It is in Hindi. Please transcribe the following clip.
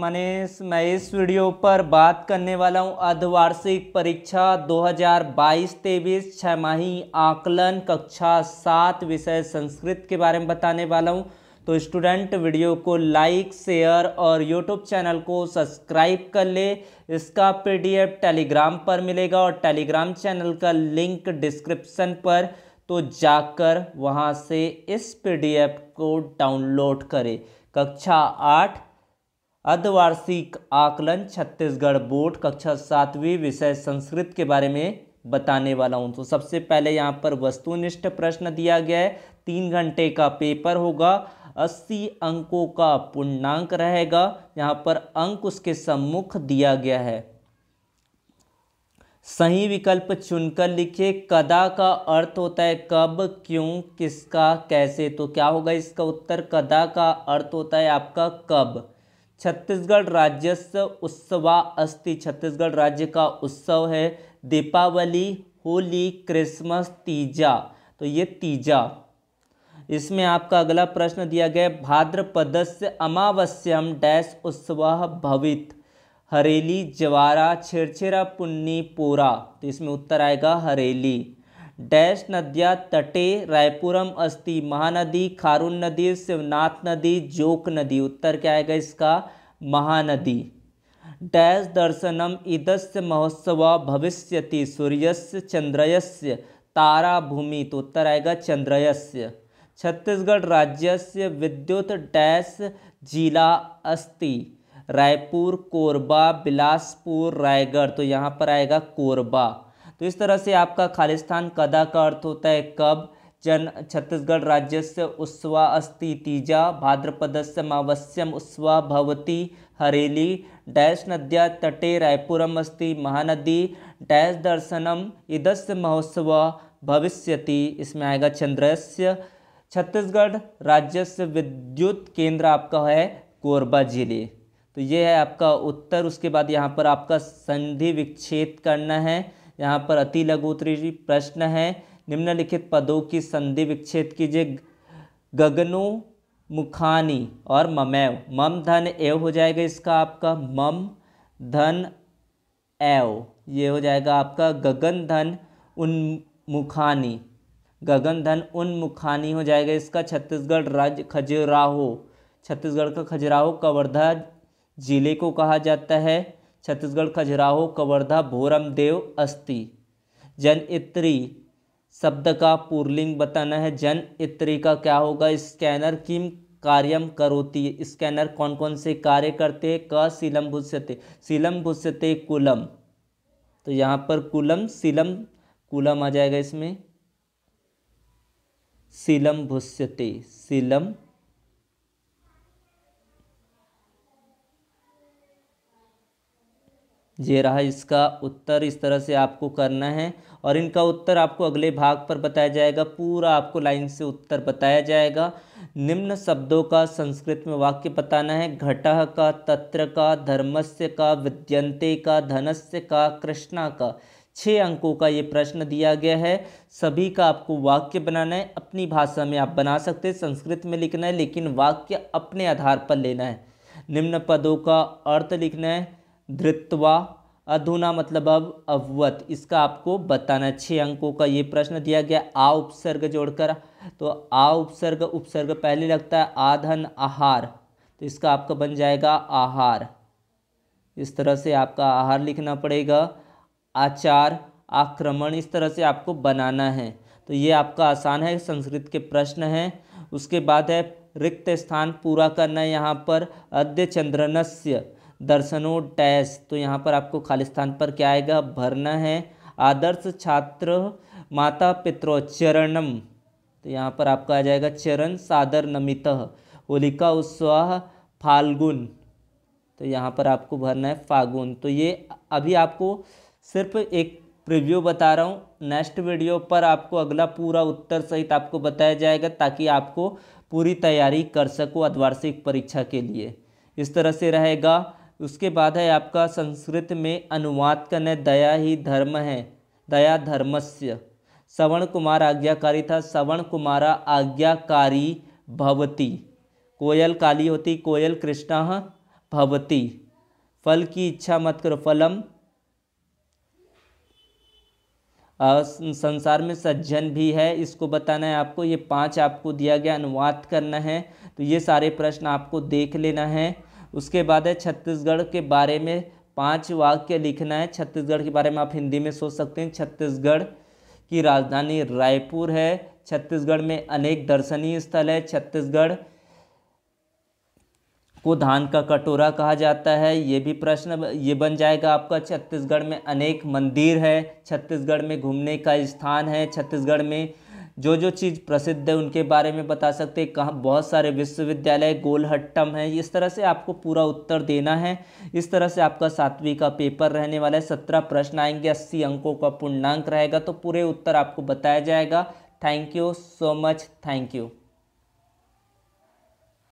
मनीष मैं इस वीडियो पर बात करने वाला हूँ अर्धवार्षिक परीक्षा 2022-23 छमाही आकलन कक्षा सात विषय संस्कृत के बारे में बताने वाला हूँ तो स्टूडेंट वीडियो को लाइक शेयर और यूट्यूब चैनल को सब्सक्राइब कर ले इसका पीडीएफ टेलीग्राम पर मिलेगा और टेलीग्राम चैनल का लिंक डिस्क्रिप्सन पर तो जाकर वहाँ से इस पी को डाउनलोड करें कक्षा आठ अर्धवार्षिक आकलन छत्तीसगढ़ बोर्ड कक्षा सातवीं विषय संस्कृत के बारे में बताने वाला हूँ तो सबसे पहले यहाँ पर वस्तुनिष्ठ प्रश्न दिया गया है तीन घंटे का पेपर होगा अस्सी अंकों का पूर्णांक रहेगा यहाँ पर अंक उसके सम्मुख दिया गया है सही विकल्प चुनकर लिखिए कदा का अर्थ होता है कब क्यों किसका कैसे तो क्या होगा इसका उत्तर कदा का अर्थ होता है आपका कब छत्तीसगढ़ राज्योत्सव उत्सवा अस्ति छत्तीसगढ़ राज्य का उत्सव है दीपावली होली क्रिसमस तीजा तो ये तीजा इसमें आपका अगला प्रश्न दिया गया भाद्रपद से अमावस्यम डैश उत्सव भवित हरेली जवारा छेरछेरा पुन्नी पोरा तो इसमें उत्तर आएगा हरेली डैश नदिया तटे रायपुरम अस्ति महानदी खारून नदी शिवनाथ नदी जोक नदी उत्तर क्या आएगा इसका महानदी डैश दर्शनम ईदस्य महोत्सव भविष्यति सूर्यस्य चंद्रयस्य तारा भूमि तो उत्तर आएगा चंद्रयस्य छत्तीसगढ़ राज्य से विद्युत डैश जिला अस्ति रायपुर कोरबा बिलासपुर रायगढ़ तो यहाँ पर आएगा कोरबा तो इस तरह से आपका खालिस्तान कदा का अर्थ होता है कब जन छत्तीसगढ़ राज्य से उस्वा अस्ति तीजा भाद्रपद अमावस्यम उस्वा भवती हरेली डैश नद्या तटे रायपुरम अस्ति महानदी डैश दर्शनम इदस्य महोत्सव भविष्यति इसमें आएगा चंद्रस्य छत्तीसगढ़ राज्य से विद्युत केंद्र आपका है कोरबा जिले तो ये है आपका उत्तर उसके बाद यहाँ पर आपका संधि विक्षेद करना है यहाँ पर अति लघु उत्तरी प्रश्न है निम्नलिखित पदों की संधि विक्षेद कीजिए गगनो मुखानी और ममैव मम धन एव हो जाएगा इसका आपका मम धन एव ये हो जाएगा आपका गगन धन मुखानी गगन धन उन्मुखानी हो जाएगा इसका छत्तीसगढ़ राज्य खजुराहो छत्तीसगढ़ का खजुराहो कवर्धा जिले को कहा जाता है छत्तीसगढ़ खजुराहो कवर्धा भोरमदेव अस्थि जन इत्री शब्द का पूर्लिंग बताना है जन इत्री का क्या होगा स्कैनर किम कार्यम करोती स्कैनर कौन कौन से कार्य करते हैं क सीलम भुस्यते सीलम भुस्यते कुलम तो यहाँ पर कुलम सीलम कुलम आ जाएगा इसमें सीलम भुस्यते सीलम ये रहा इसका उत्तर इस तरह से आपको करना है और इनका उत्तर आपको अगले भाग पर बताया जाएगा पूरा आपको लाइन से उत्तर बताया जाएगा निम्न शब्दों का संस्कृत में वाक्य बताना है घट का तत्र का धर्मस्य का विद्यंते का धनस्य का कृष्णा का छः अंकों का ये प्रश्न दिया गया है सभी का आपको वाक्य बनाना है अपनी भाषा में आप बना सकते हैं संस्कृत में लिखना है लेकिन वाक्य अपने आधार पर लेना है निम्न पदों का अर्थ लिखना है धृत्वा अधुना मतलब अब अवत इसका आपको बताना छः अंकों का ये प्रश्न दिया गया आ उपसर्ग जोड़कर तो आ उपसर्ग उपसर्ग पहले लगता है आधन आहार तो इसका आपका बन जाएगा आहार इस तरह से आपका आहार लिखना पड़ेगा आचार आक्रमण इस तरह से आपको बनाना है तो ये आपका आसान है संस्कृत के प्रश्न हैं उसके बाद है रिक्त स्थान पूरा करना है यहाँ पर अद्य चंद्रनस्य दर्शनों टैस तो यहाँ पर आपको खाली स्थान पर क्या आएगा भरना है आदर्श छात्र माता पित्रो चरणम तो यहाँ पर आपका आ जाएगा चरण सादर नमित होलिका उत्साह फाल्गुन तो यहाँ पर आपको भरना है फागुन तो ये अभी आपको सिर्फ एक प्रीव्यू बता रहा हूँ नेक्स्ट वीडियो पर आपको अगला पूरा उत्तर सहित आपको बताया जाएगा ताकि आपको पूरी तैयारी कर सको अद्वार्षिक परीक्षा के लिए इस तरह से रहेगा उसके बाद है आपका संस्कृत में अनुवाद करना दया ही धर्म है दया धर्मस्य श्रवण कुमार आज्ञाकारी था सवण कुमारा आज्ञाकारी भवती कोयल काली होती कोयल कृष्णा भवती फल की इच्छा मत करो फलम संसार में सज्जन भी है इसको बताना है आपको ये पांच आपको दिया गया अनुवाद करना है तो ये सारे प्रश्न आपको देख लेना है उसके बाद है छत्तीसगढ़ के बारे में पांच वाक्य लिखना है छत्तीसगढ़ के बारे में आप हिंदी में सोच सकते हैं छत्तीसगढ़ की राजधानी रायपुर है छत्तीसगढ़ में अनेक दर्शनीय स्थल है छत्तीसगढ़ को धान का कटोरा कहा जाता है ये भी प्रश्न ये बन जाएगा आपका छत्तीसगढ़ में अनेक मंदिर है छत्तीसगढ़ में घूमने का स्थान है छत्तीसगढ़ में जो जो चीज़ प्रसिद्ध है उनके बारे में बता सकते हैं कहाँ बहुत सारे विश्वविद्यालय गोलहट्टम है इस तरह से आपको पूरा उत्तर देना है इस तरह से आपका सातवीं का पेपर रहने वाला है सत्रह प्रश्न आएंगे अस्सी अंकों का पूर्णांक रहेगा तो पूरे उत्तर आपको बताया जाएगा thank you so much thank you